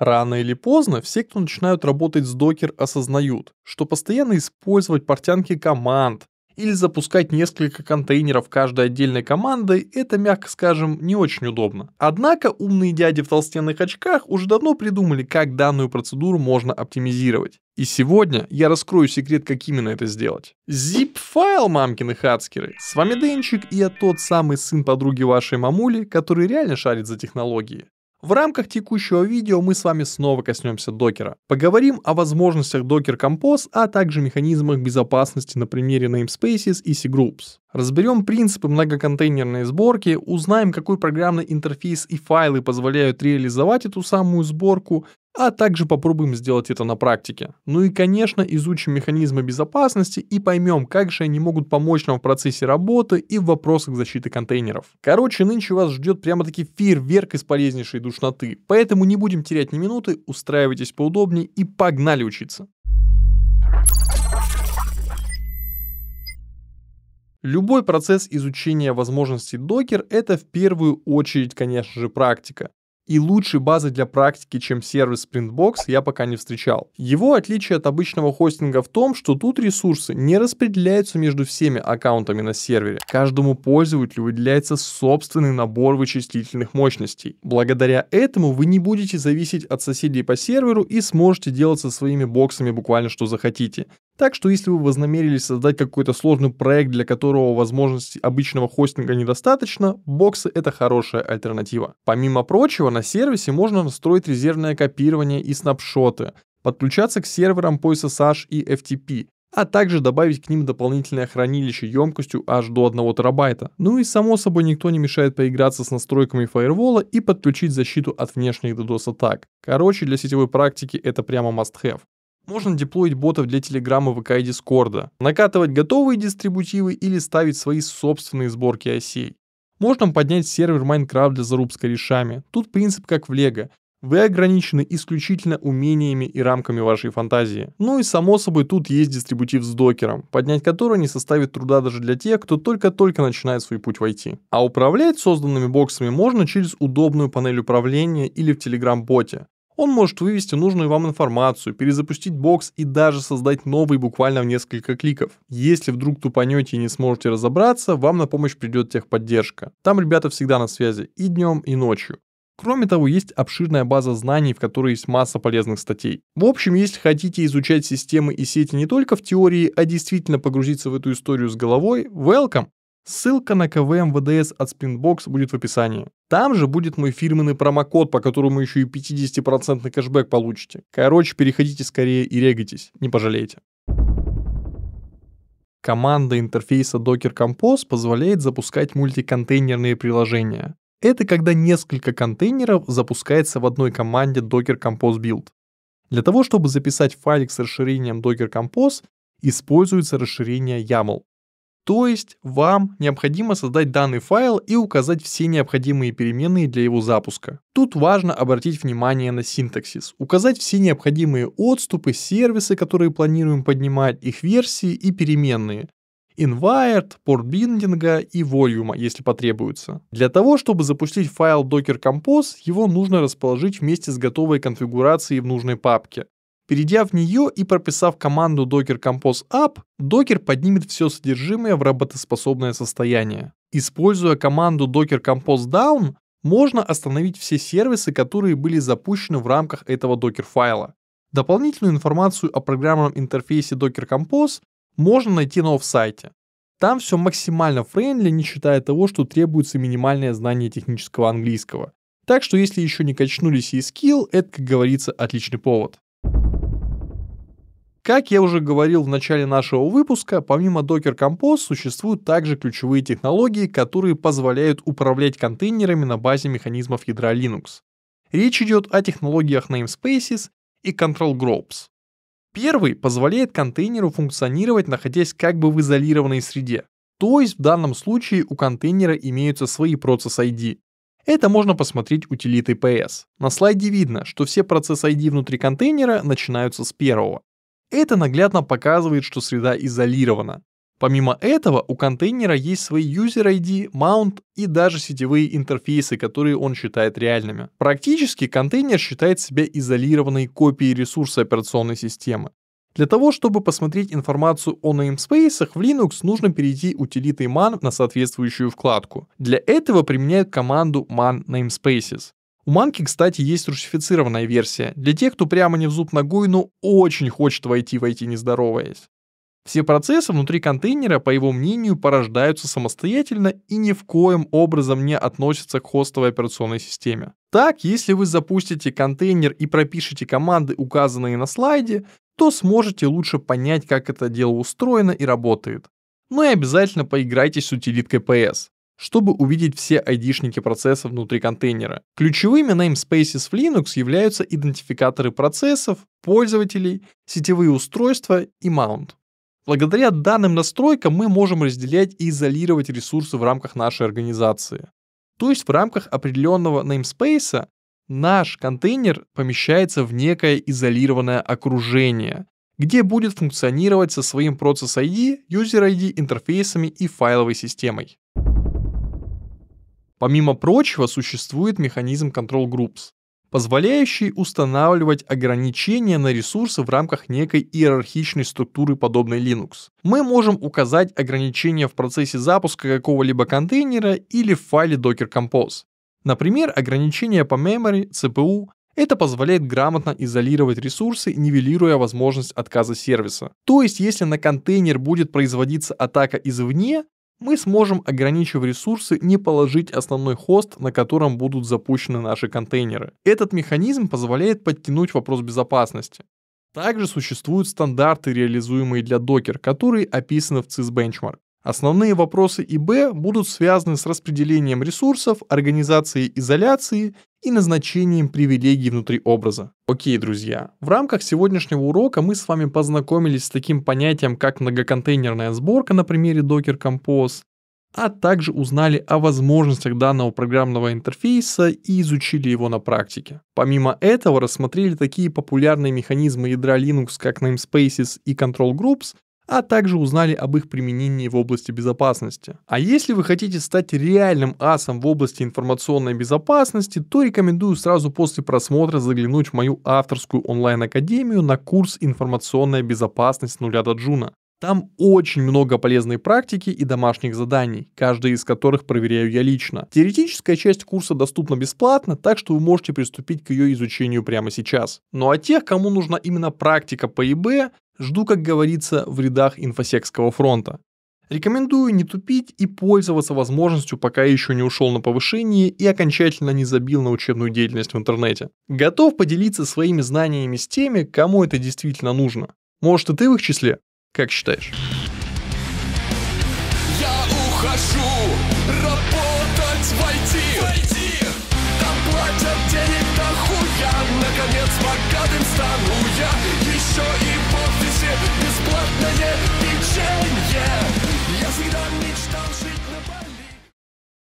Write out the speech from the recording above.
Рано или поздно все, кто начинают работать с Docker, осознают, что постоянно использовать портянки команд или запускать несколько контейнеров каждой отдельной командой – это, мягко скажем, не очень удобно. Однако умные дяди в толстенных очках уже давно придумали, как данную процедуру можно оптимизировать. И сегодня я раскрою секрет, как именно это сделать. Zip-файл, мамкины хацкеры! С вами Денчик, и я тот самый сын подруги вашей мамули, который реально шарит за технологии. В рамках текущего видео мы с вами снова коснемся докера. Поговорим о возможностях Docker Compose, а также механизмах безопасности на примере namespaces и cgroups. Разберем принципы многоконтейнерной сборки, узнаем, какой программный интерфейс и файлы позволяют реализовать эту самую сборку, а также попробуем сделать это на практике. Ну и, конечно, изучим механизмы безопасности и поймем, как же они могут помочь нам в процессе работы и в вопросах защиты контейнеров. Короче, нынче вас ждет прямо-таки фейерверк из полезнейшей душноты, поэтому не будем терять ни минуты, устраивайтесь поудобнее и погнали учиться. Любой процесс изучения возможностей докер – это в первую очередь, конечно же, практика и лучшей базы для практики, чем сервис Sprintbox, я пока не встречал. Его отличие от обычного хостинга в том, что тут ресурсы не распределяются между всеми аккаунтами на сервере. Каждому пользователю выделяется собственный набор вычислительных мощностей. Благодаря этому вы не будете зависеть от соседей по серверу и сможете делать со своими боксами буквально что захотите. Так что если вы вознамерились создать какой-то сложный проект, для которого возможности обычного хостинга недостаточно, боксы — это хорошая альтернатива. Помимо прочего, на сервисе можно настроить резервное копирование и снапшоты, подключаться к серверам по SSH и FTP, а также добавить к ним дополнительное хранилище емкостью аж до 1 терабайта. Ну и само собой никто не мешает поиграться с настройками фаервола и подключить защиту от внешних DDoS атак. Короче, для сетевой практики это прямо must have можно деплоить ботов для Телеграма, ВК и Дискорда, накатывать готовые дистрибутивы или ставить свои собственные сборки осей. Можно поднять сервер Майнкрафт для заруб решами. Тут принцип как в Лего. Вы ограничены исключительно умениями и рамками вашей фантазии. Ну и само собой тут есть дистрибутив с докером, поднять который не составит труда даже для тех, кто только-только начинает свой путь войти. А управлять созданными боксами можно через удобную панель управления или в Telegram-боте. Он может вывести нужную вам информацию, перезапустить бокс и даже создать новый буквально в несколько кликов. Если вдруг тупанете и не сможете разобраться, вам на помощь придет техподдержка. Там ребята всегда на связи и днем, и ночью. Кроме того, есть обширная база знаний, в которой есть масса полезных статей. В общем, если хотите изучать системы и сети не только в теории, а действительно погрузиться в эту историю с головой, welcome! Ссылка на КВМ ВДС от Spinbox будет в описании. Там же будет мой фирменный промокод, по которому еще и 50% кэшбэк получите. Короче, переходите скорее и регайтесь, не пожалеете. Команда интерфейса Docker Compose позволяет запускать мультиконтейнерные приложения. Это когда несколько контейнеров запускается в одной команде Docker Compose Build. Для того, чтобы записать файлик с расширением Docker Compose, используется расширение YAML. То есть вам необходимо создать данный файл и указать все необходимые переменные для его запуска. Тут важно обратить внимание на синтаксис, указать все необходимые отступы, сервисы, которые планируем поднимать, их версии и переменные, Invert, порт биндинга и Volume, если потребуется. Для того, чтобы запустить файл Docker Compose, его нужно расположить вместе с готовой конфигурацией в нужной папке. Перейдя в нее и прописав команду Docker Compose App, Docker поднимет все содержимое в работоспособное состояние. Используя команду Docker Compose Down, можно остановить все сервисы, которые были запущены в рамках этого Docker файла. Дополнительную информацию о программном интерфейсе Docker Compose можно найти на офсайте. Там все максимально френдли, не считая того, что требуется минимальное знание технического английского. Так что если еще не качнулись и скилл, это, как говорится, отличный повод. Как я уже говорил в начале нашего выпуска, помимо Docker Compose существуют также ключевые технологии, которые позволяют управлять контейнерами на базе механизмов ядра Linux. Речь идет о технологиях namespaces и control groups. Первый позволяет контейнеру функционировать, находясь как бы в изолированной среде. То есть в данном случае у контейнера имеются свои процесс ID. Это можно посмотреть утилитой PS. На слайде видно, что все процесс ID внутри контейнера начинаются с первого. Это наглядно показывает, что среда изолирована. Помимо этого, у контейнера есть свои user ID, mount и даже сетевые интерфейсы, которые он считает реальными. Практически контейнер считает себя изолированной копией ресурса операционной системы. Для того, чтобы посмотреть информацию о namespace, в Linux нужно перейти утилитой man на соответствующую вкладку. Для этого применяют команду man namespaces. У Манки, кстати, есть русифицированная версия, для тех, кто прямо не в зуб ногой, но очень хочет войти войти IT, не здороваясь. Все процессы внутри контейнера, по его мнению, порождаются самостоятельно и ни в коем образом не относятся к хостовой операционной системе. Так, если вы запустите контейнер и пропишете команды, указанные на слайде, то сможете лучше понять, как это дело устроено и работает. Ну и обязательно поиграйте с утилиткой PS чтобы увидеть все айдишники процесса внутри контейнера. Ключевыми namespaces в Linux являются идентификаторы процессов, пользователей, сетевые устройства и mount. Благодаря данным настройкам мы можем разделять и изолировать ресурсы в рамках нашей организации. То есть в рамках определенного namespace наш контейнер помещается в некое изолированное окружение, где будет функционировать со своим процесс ID, user ID, интерфейсами и файловой системой. Помимо прочего, существует механизм Control Groups, позволяющий устанавливать ограничения на ресурсы в рамках некой иерархичной структуры подобной Linux. Мы можем указать ограничения в процессе запуска какого-либо контейнера или в файле Docker Compose. Например, ограничения по memory, CPU, это позволяет грамотно изолировать ресурсы, нивелируя возможность отказа сервиса. То есть, если на контейнер будет производиться атака извне, мы сможем, ограничив ресурсы, не положить основной хост, на котором будут запущены наши контейнеры. Этот механизм позволяет подтянуть вопрос безопасности. Также существуют стандарты, реализуемые для Docker, которые описаны в CIS Benchmark. Основные вопросы ИБ будут связаны с распределением ресурсов, организацией изоляции и назначением привилегий внутри образа. Окей, друзья, в рамках сегодняшнего урока мы с вами познакомились с таким понятием, как многоконтейнерная сборка на примере Docker Compose, а также узнали о возможностях данного программного интерфейса и изучили его на практике. Помимо этого рассмотрели такие популярные механизмы ядра Linux, как namespaces и control groups, а также узнали об их применении в области безопасности. А если вы хотите стать реальным асом в области информационной безопасности, то рекомендую сразу после просмотра заглянуть в мою авторскую онлайн-академию на курс «Информационная безопасность нуля до джуна». Там очень много полезной практики и домашних заданий, каждый из которых проверяю я лично. Теоретическая часть курса доступна бесплатно, так что вы можете приступить к ее изучению прямо сейчас. Ну а тех, кому нужна именно практика по ИБ, жду, как говорится, в рядах инфосекского фронта. Рекомендую не тупить и пользоваться возможностью, пока еще не ушел на повышение и окончательно не забил на учебную деятельность в интернете. Готов поделиться своими знаниями с теми, кому это действительно нужно. Может и ты в их числе? Как считаешь? Я ухожу